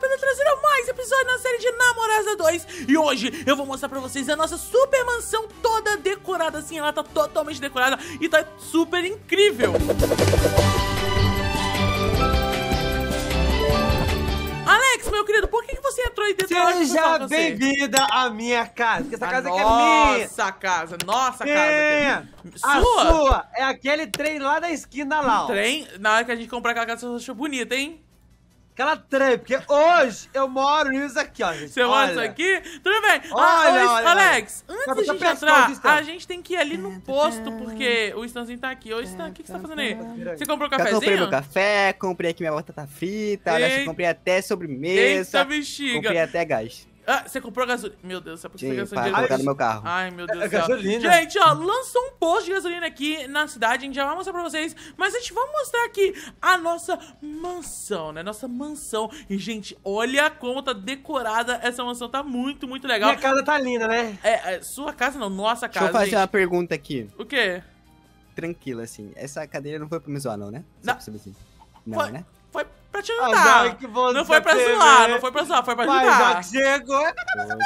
bem-vindo mais episódio na série de Namorada 2 E hoje eu vou mostrar pra vocês a nossa super mansão toda decorada Assim, ela tá totalmente decorada e tá super incrível Alex, meu querido, por que você entrou aí dentro Seja bem-vinda à minha casa, que essa a casa aqui é, é minha. Nossa casa, nossa é. casa. Sua? A sua é aquele trem lá da esquina lá, ó. Trem, na hora que a gente comprar aquela casa, você achou bonita, hein? Aquela trem, porque hoje eu moro nisso aqui, ó, gente. Você mora isso aqui? Tudo bem. Ah, olha, ah, olha Alex, olha. antes de é a gente entrar, a, gente tem que ir ali no posto, porque o Stanzinho tá aqui. Ô, Stan, o que, que você tá fazendo aí? Tá você comprou um cafezinho? Eu comprei meu café, comprei aqui minha batata frita, Eita. comprei até sobremesa. Eita, bexiga. Comprei até gás. Ah, você comprou gasolina. Meu Deus, sabe por que você gastou dinheiro? Colocar no meu carro. Ai, meu Deus é, céu. Gasolina. Gente, ó, lançou um posto de gasolina aqui na cidade, a gente já vai mostrar pra vocês. Mas a gente vai mostrar aqui a nossa mansão, né? Nossa mansão. E, gente, olha como tá decorada essa mansão. Tá muito, muito legal. Minha casa tá linda, né? É, é sua casa não, nossa casa. Deixa eu fazer gente. uma pergunta aqui. O quê? Tranquilo, assim. Essa cadeira não foi pra me zoar, não, né? Só não. Assim. Não, foi... né? pra te ah, ajudar. Não foi pra TV, zoar, né? não foi pra zoar, foi pra ajudar. Mas chegou. É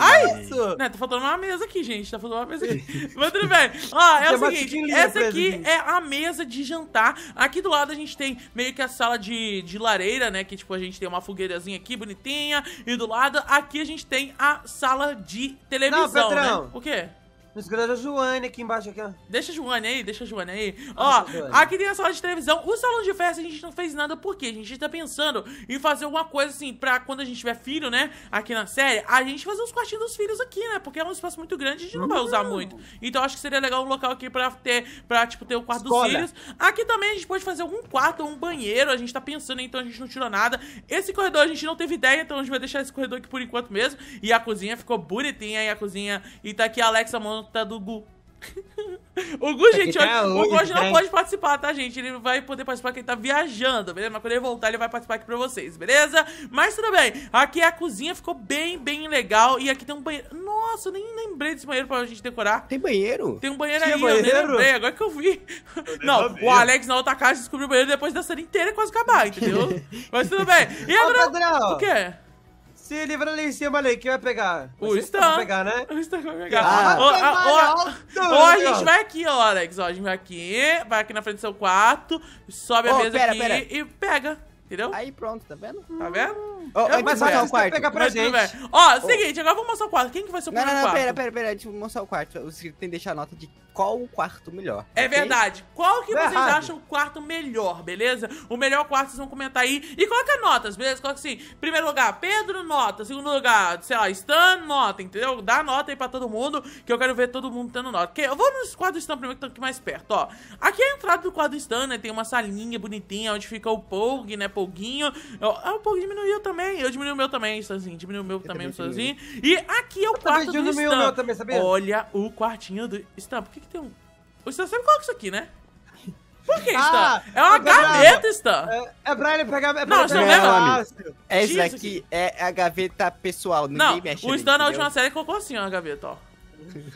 Ai, isso. Né, tá faltando uma mesa aqui, gente. Tá faltando uma mesa aqui. Mas tudo bem. Ó, é o seguinte, essa aqui é a mesa de jantar. Aqui do lado a gente tem meio que a sala de, de lareira, né? Que tipo, a gente tem uma fogueirazinha aqui, bonitinha. E do lado, aqui a gente tem a sala de televisão, não, né? O quê? Nos grande a Joane aqui embaixo. Aqui, ó. Deixa a Joane aí, deixa a Joane aí. ó, Joane. aqui tem a sala de televisão. O salão de festa a gente não fez nada porque a gente tá pensando em fazer alguma coisa assim pra quando a gente tiver filho, né? Aqui na série, a gente fazer os quartinhos dos filhos aqui, né? Porque é um espaço muito grande, e a gente não, vai uhum. usar muito. Então acho que seria legal um local aqui pra ter, pra, tipo, ter o quarto Escola. dos filhos. Aqui também a gente pode fazer algum quarto, um banheiro. A gente tá pensando, então a gente não tirou nada. Esse corredor a gente não teve ideia, então a gente vai deixar esse corredor aqui por enquanto mesmo. E a cozinha ficou bonitinha. E a cozinha. E tá aqui a Alexa montando conta do Gu. o Gu, gente, tá hoje, o Gu hoje não pode participar, tá, gente? Ele vai poder participar porque ele tá viajando, beleza? Mas quando ele voltar, ele vai participar aqui pra vocês, beleza? Mas tudo bem, aqui a cozinha ficou bem, bem legal. E aqui tem um banheiro. Nossa, eu nem lembrei desse banheiro pra gente decorar. Tem banheiro? Tem um banheiro Tinha aí, banheiro? eu nem lembrei, agora que eu vi. Eu não, sabia. o Alex na outra casa descobriu o banheiro depois da cena inteira quase acabar, entendeu? Mas tudo bem. E agora. Ô, Pedrão, o quê? Se livra ali em cima ali, quem vai pegar? O Stan. Vai pegar, né? O Stan vai pegar. Ah, ah. a gente vai aqui, ó, Alex. Ó, a gente vai aqui, vai aqui na frente do seu quarto, sobe a mesa aqui e pega. Entendeu? Aí pronto, tá vendo? Tá vendo? Oh, eu mas vai mostrar o quarto. Pegar pra mas gente. Ó, oh. seguinte, agora vamos mostrar o quarto. Quem que vai ser o não, primeiro não, não, quarto? Não, pera, pera, pera. Deixa eu mostrar o quarto. O tem que deixar a nota de qual o quarto melhor. É okay? verdade. Qual que é vocês errado. acham o quarto melhor, beleza? O melhor quarto vocês vão comentar aí. E coloca notas, beleza? Coloca assim, primeiro lugar, Pedro, nota. Segundo lugar, sei lá, Stan, nota, entendeu? Dá nota aí pra todo mundo, que eu quero ver todo mundo dando nota. Que, eu vou nos quadros do Stan primeiro, que estão aqui mais perto, ó. Aqui é a entrada do quarto do Stan, né? Tem uma salinha bonitinha, onde fica o Pog, né? Poguinho ah, o Pog diminuiu também também. Eu diminui o meu também, Stanzinho. Diminui o meu eu também, também Stanzinho. E aqui é o eu quarto do Stan. Meu também, sabia? Olha o quartinho do Stan. Por que, que tem um... O Stan sempre coloca isso aqui, né? Por que, ah, Stan? é uma é gaveta, pra... Stan. É, é pra ele pegar... É pra não, isso não é leva. Essa aqui é a gaveta pessoal. Ninguém não, mexe o Stan na última série colocou assim, ó, a gaveta, ó.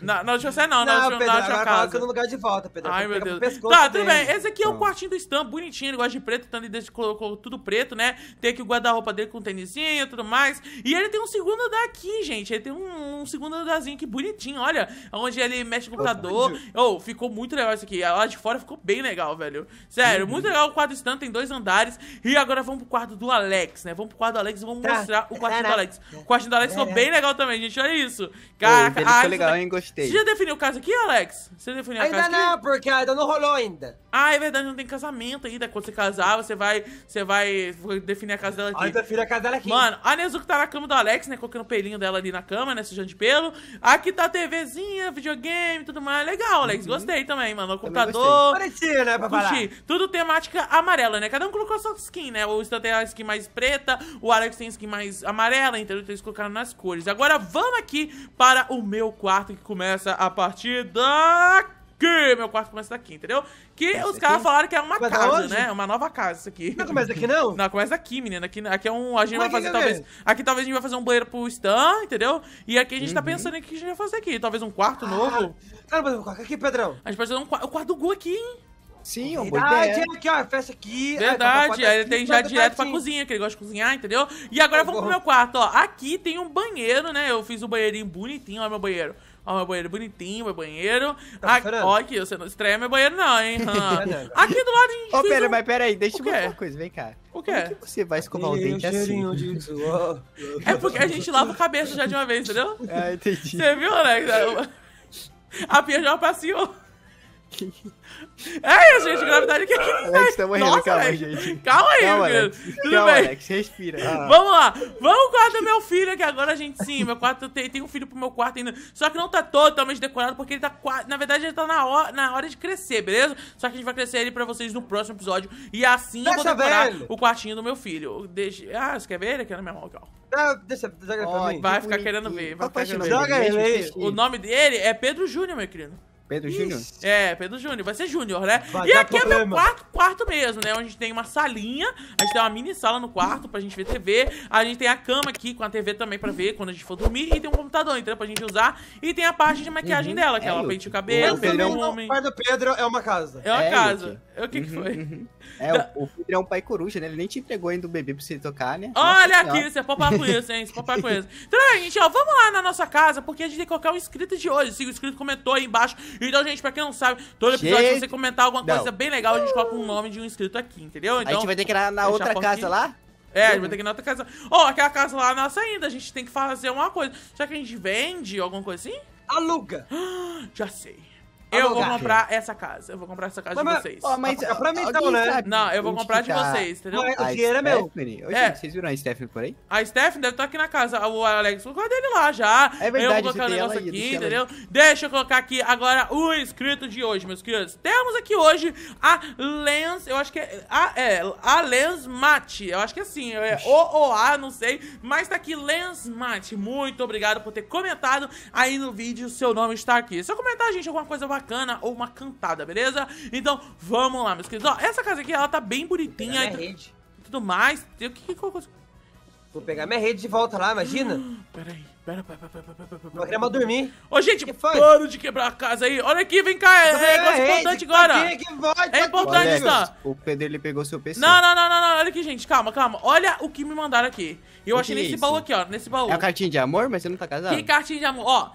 Na, na última série, não. não na, Pedro, na última agora casa. coloca no lugar de volta, Pedro. Ai, meu Deus. Tá, tudo bem. Esse aqui é o quartinho do Stan, bonitinho. Ele gosta de preto, então ele colocou tudo preto, né? Tem aqui o guarda-roupa dele com tênisinho e tudo mais. E ele tem um segundo andar aqui, gente. Ele tem um, um segundo andarzinho que bonitinho, olha. Onde ele mexe o computador. Tá oh, ficou muito legal isso aqui. A lá de fora ficou bem legal, velho. Sério, uhum. muito legal o quarto do Stan. Tem dois andares. E agora vamos pro quarto do Alex, né? Vamos pro quarto do Alex e vamos tá. mostrar o quartinho do Alex. O quartinho do Alex ficou bem legal também, gente. Olha isso. Caraca, Pô, legal Gostei. Você já definiu o caso aqui, Alex? Você definiu ainda casa? Ainda não, aqui? porque ainda não rolou ainda. Ah, é verdade, não tem casamento ainda. Quando você casar, você vai, você vai definir a casa dela aqui. Ah, defini a casa dela aqui. Mano, a Nezuko tá na cama do Alex, né? Colocando o pelinho dela ali na cama, né? Sujando de pelo. Aqui tá a TVzinha, videogame tudo mais. Legal, Alex. Uhum. Gostei também, mano. O computador. Parecia, né, pra falar. Tudo temática amarela, né? Cada um colocou a sua skin, né? O Stan tem a skin mais preta, o Alex tem a skin mais amarela, então eles colocaram nas cores. Agora vamos aqui para o meu quarto que começa a partir daqui. Meu quarto começa daqui, entendeu? Que os caras falaram que é uma começa casa, onde? né? É uma nova casa isso aqui. Não começa daqui, não? Não, começa aqui, menina. Aqui, aqui é um. A gente Como vai é fazer, é, talvez. Ver? Aqui talvez a gente vai fazer um banheiro pro Stan, entendeu? E aqui a gente tá uhum. tá pensando em que a gente vai fazer aqui. Talvez um quarto ah, novo. Cara, fazer um quarto aqui, Pedrão. A gente pode fazer um quarto. O quarto do Gu aqui, hein? Sim, uma boa ideia. Tá, tá, verdade, aqui, ó, festa aqui. Verdade, aí ele tem já direto pra cozinha, que ele gosta de cozinhar, entendeu? E agora vamos pro meu quarto, ó. Aqui tem um banheiro, né? Eu fiz o um banheirinho bonitinho, ó, meu banheiro. Ó, meu banheiro bonitinho, meu banheiro. Tá ah, ó, aqui, você não estreia meu banheiro, não, hein? aqui do lado a gente. Ô, oh, pera, um... mas pera aí, deixa eu ver uma coisa, vem cá. O quê? Por que você vai escovar o é dente assim? é porque a gente lava a cabeça já de uma vez, entendeu? Ah, entendi. Você viu, né? A pia já passeou. Ai, é, gente, gravidade aqui. Alex, né? tá morrendo, Nossa, calma, Alex. gente. Calma aí, calma, meu Alex. Tudo calma, bem? Alex, respira. Ah. Vamos lá. Vamos ao quarto do meu filho, que agora, gente, sim, meu quarto tem, tem um filho pro meu quarto ainda. Só que não tá totalmente decorado, porque ele tá Na verdade, ele tá na hora, na hora de crescer, beleza? Só que a gente vai crescer ele pra vocês no próximo episódio. E assim deixa eu vou decorar velho. o quartinho do meu filho. Deixa... Ah, você quer ver ele aqui na minha mão, ó. Ah, deixa, oh, Vai ficar bonitinho. querendo ver. Vai ficar querendo ver. Joga ele. O nome dele é Pedro Júnior, meu querido. Pedro Júnior? É, Pedro Júnior. Vai ser Júnior, né? Vai e aqui problema. é meu quarto, quarto mesmo, né? Onde a gente tem uma salinha, a gente tem uma mini sala no quarto pra gente ver TV. A gente tem a cama aqui com a TV também pra ver quando a gente for dormir. E tem um computador, então, pra gente usar. E tem a parte de maquiagem uhum. dela, que é ela pente penteia o cabelo, o homem. O quarto do Pedro é uma casa. É uma é casa. O que, uhum, que foi? Uhum. É, da... o, o Pedro é um pai coruja, né? Ele nem te entregou ainda o bebê pra você tocar, né? Olha aqui, você popar com isso, hein? Você popar com isso. Então, gente, ó, vamos lá na nossa casa, porque a gente tem que colocar o um inscrito de hoje. Sim, o inscrito comentou aí embaixo. Então, gente, pra quem não sabe, todo episódio, gente... se você comentar alguma não. coisa bem legal, a gente coloca um nome de um inscrito aqui, entendeu? Então, a gente então, vai ter que ir na, na outra casa lá? É, a gente vai ter que ir na outra casa. Ó, oh, aquela casa lá nossa ainda, a gente tem que fazer uma coisa. Será que a gente vende alguma coisa assim? Aluga! Já sei. Eu vou comprar essa casa. Eu vou comprar essa casa mas, de vocês. Ó, mas pra mim então, né? Não, eu vou comprar de tá... vocês, entendeu? Mas, o dinheiro é meu. Hoje, é. Vocês viram a Stephanie por aí? A Stephanie deve estar tá aqui na casa. O Alex, guardar dele lá já. É verdade, eu vou colocar o um negócio aqui, entendeu? Deixa eu colocar aqui agora o inscrito de hoje, meus queridos. Temos aqui hoje a Lens, eu acho que é a, é, a Lens Mate. Eu acho que é assim, é o O a, não sei. Mas tá aqui Lens Mate. Muito obrigado por ter comentado aí no vídeo. Seu nome está aqui. Se eu comentar, gente, alguma coisa bacana bacana ou uma cantada, beleza? Então, vamos lá, meus queridos. Ó, essa casa aqui, ela tá bem bonitinha. Pegar minha e rede. Tudo mais. O que que Vou pegar minha rede de volta lá, imagina. Pera aí. Pera, pera, pera, pera, pera, Vou querer dormir. Ô, gente, que para de quebrar a casa aí. Olha aqui, vem cá. É negócio é importante agora. Tá tá é importante, tá? O Pedro, ele pegou seu PC. Não, não, não, não, Olha aqui, gente. Calma, calma. Olha o que me mandaram aqui. Eu achei nesse é baú aqui, ó. Nesse baú. É a cartinha de amor, mas você não tá casado? Que cartinha de amor? Ó,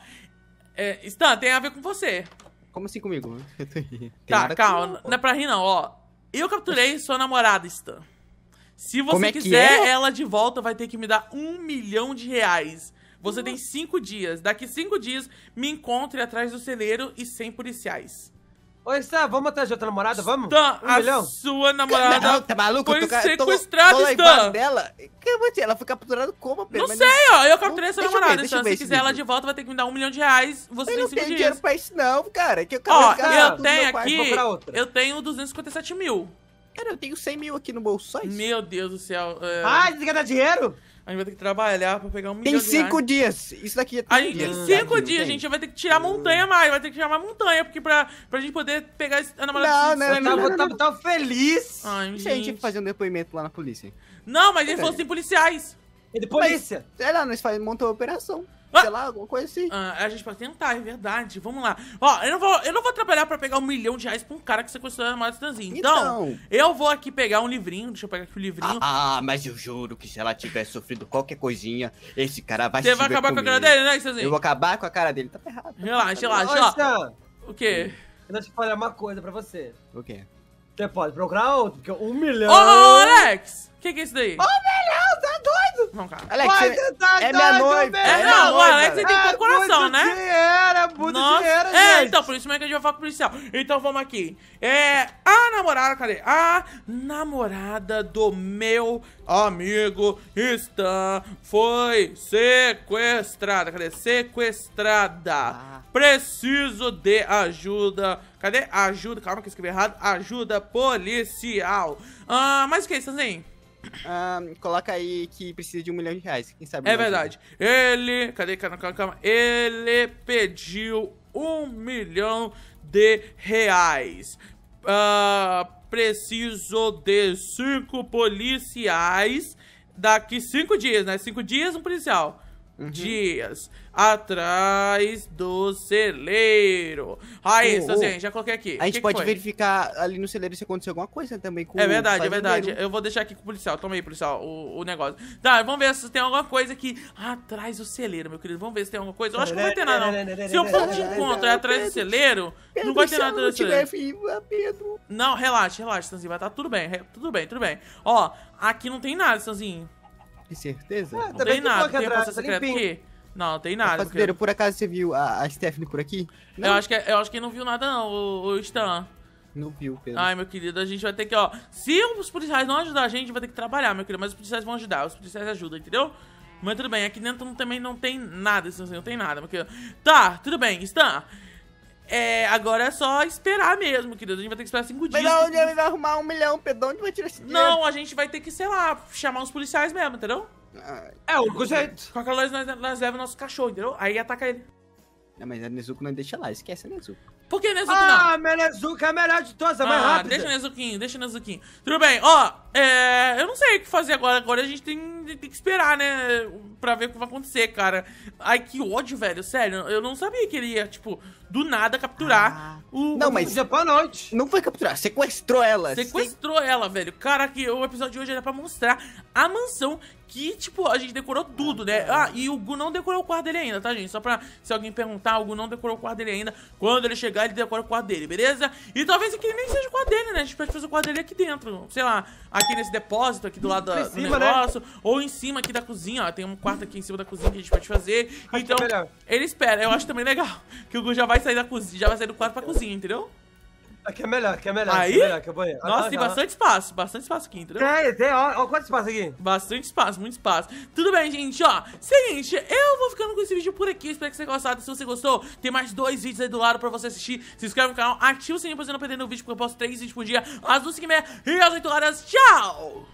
é, Stan, tem a ver com você. Como assim comigo? tá, calma. Que... Não é pra rir, não, ó. Eu capturei sua namorada, Stan. Se você é quiser é? ela de volta, vai ter que me dar um milhão de reais. Você uhum. tem cinco dias. Daqui cinco dias, me encontre atrás do celeiro e sem policiais. Oi, Sam, vamos atrás de outra namorada, vamos? Stan, um a milhão? sua namorada não, tá maluco? foi sequestrada, tô, Ela. Stan. dela. Calma, ela foi capturada como, Pedro? Não sei, ó, eu capturei essa sua namorada, Stan. Se quiser ela de volta, vai ter que me dar um milhão de reais. Você tem cima disso. Eu não tenho dinheiro pra isso não, cara. Que eu ó, eu tenho aqui, eu tenho 257 mil. Cara, eu tenho 100 mil aqui no bolso, só isso. Meu Deus do céu. É... Ah, você quer é dar dinheiro? A gente vai ter que trabalhar pra pegar um tem milhão Tem cinco dias. Isso daqui é tem dias. Tem cinco dias, a gente. Vai ter que tirar montanha mais. Vai ter que tirar uma montanha. Porque pra, pra gente poder pegar esse, a Não, não, não, não, não, Tava, feliz. Ai, gente. gente. Tinha que fazer um depoimento lá na polícia. Não, mas eles é. falou sem policiais. É polícia. Mas, é lá, nós faz, a operação. Ah, sei lá, alguma coisa assim. Ah, a gente pode tentar, é verdade. Vamos lá. Ó, eu não vou, eu não vou trabalhar pra pegar um milhão de reais pra um cara que você considera mais transinho. Então, então, eu vou aqui pegar um livrinho. Deixa eu pegar aqui o um livrinho. Ah, ah, mas eu juro que se ela tiver sofrido qualquer coisinha, esse cara vai Você se vai acabar comigo. com a cara dele, né, Cezinho? Eu vou acabar com a cara dele. Tá errado. Relaxa, relaxa. Ó, o quê? Eu não te falar uma coisa pra você. O quê? Você pode procurar outro, porque um milhão... Ô, Alex! O que, que é isso daí? Ô, oh, não, cara. Alex, Vai, é, tá, é minha noiva. É, não, o Alex tem pouco coração, né? Dinheiro, é muito É, então, por isso mesmo que a gente vai falar com o policial. Então, vamos aqui. É, a namorada, cadê? A namorada do meu amigo Stan foi sequestrada. Cadê? Sequestrada. Ah. Preciso de ajuda. Cadê? Ajuda. Calma que eu escrevi errado. Ajuda policial. Ah, mas o que, Stanzinho? um, coloca aí que precisa de um milhão de reais. Quem sabe? É verdade. Ele. Cadê? Calma, calma. Ele pediu um milhão de reais. Uh, preciso de cinco policiais daqui cinco dias, né? Cinco dias um policial uhum. dias atrás do celeiro. Aí, oh, oh. já coloquei aqui. A gente que pode que verificar ali no celeiro se aconteceu alguma coisa também com É verdade, é verdade. Eu vou deixar aqui com o policial. Toma aí, policial, o, o, negócio. Tá, vamos ver se tem alguma coisa aqui atrás do celeiro, meu querido. Vamos ver se tem alguma coisa. Eu acho que não vai ter nada, não. Se o ponto de encontro é atrás do celeiro, não vai ter nada atrás do celeiro. É não, relaxa, relaxa, Sanzinho. Vai estar tá tudo bem, tudo bem, tudo bem. Ó, aqui não tem nada, Sanzinho tem certeza? Ah, não tem nada, tem aqui. Não, tem nada. porque... por acaso você viu a, a Stephanie por aqui? Eu acho que eu acho que não viu nada não, o, o Stan. Não viu, Pedro. Ai, meu querido, a gente vai ter que, ó. Se os policiais não ajudar a gente, vai ter que trabalhar, meu querido. Mas os policiais vão ajudar, os policiais ajudam, entendeu? Mas tudo bem, aqui dentro também não tem nada, assim, não tem nada, meu querido. Tá, tudo bem, Stan. É, agora é só esperar mesmo, querido. A gente vai ter que esperar cinco dias. Mas onde ele vai arrumar um milhão, Pedro? Onde vai tirar esse dinheiro? Não, a gente vai ter que, sei lá, chamar os policiais mesmo, entendeu? Ah, é, o único jeito. Qualquer hora nós, leva o nosso cachorro, entendeu? Aí ataca ele. Não, mas a Nezuko não deixa lá, esquece a Nezuko. Por que Nezuko ah, não? Ah, minha Nezuko é a melhor de todas, é ah, mais rápida. Deixa o Nezuquinho, deixa o Nezuquinho. Tudo bem, ó, é, eu não sei o que fazer agora. Agora a gente tem tem que esperar, né? Pra ver o que vai acontecer, cara. Ai, que ódio, velho. Sério, eu não sabia que ele ia, tipo, do nada capturar ah. o. Não, mas dia noite. Não foi capturar, sequestrou ela. Sequestrou ela, velho. Cara, que o episódio de hoje era pra mostrar a mansão que, tipo, a gente decorou tudo, né? É. Ah, e o Gu não decorou o quarto dele ainda, tá, gente? Só pra se alguém perguntar, o Gu não decorou o quarto dele ainda. Quando ele chegar, ele decora o quarto dele, beleza? E talvez aqui nem seja o quarto dele, né? A gente pode fazer o quarto dele aqui dentro. Sei lá, aqui nesse depósito, aqui do lado do né? negócio. Né? Ou ou em cima aqui da cozinha, ó. Tem um quarto aqui em cima da cozinha que a gente pode fazer. Acho então, é ele espera. Eu acho também legal que o Gu já vai sair da cozinha, já vai sair do quarto pra cozinha, entendeu? Aqui é, é melhor, aqui é melhor. Aí? Aqui é melhor, é banheiro. Nossa, ah, tem tá. bastante espaço, bastante espaço aqui, entendeu? Tem, tem, ó, ó, quanto espaço aqui? Bastante espaço, muito espaço. Tudo bem, gente, ó. Seguinte, eu vou ficando com esse vídeo por aqui. Espero que você tenha gostado. Se você gostou, tem mais dois vídeos aí do lado pra você assistir. Se inscreve no canal, ativa o sininho pra você não perder nenhum vídeo, porque eu posto três vídeos por dia, às 12 e meia e às 8 horas. Tchau!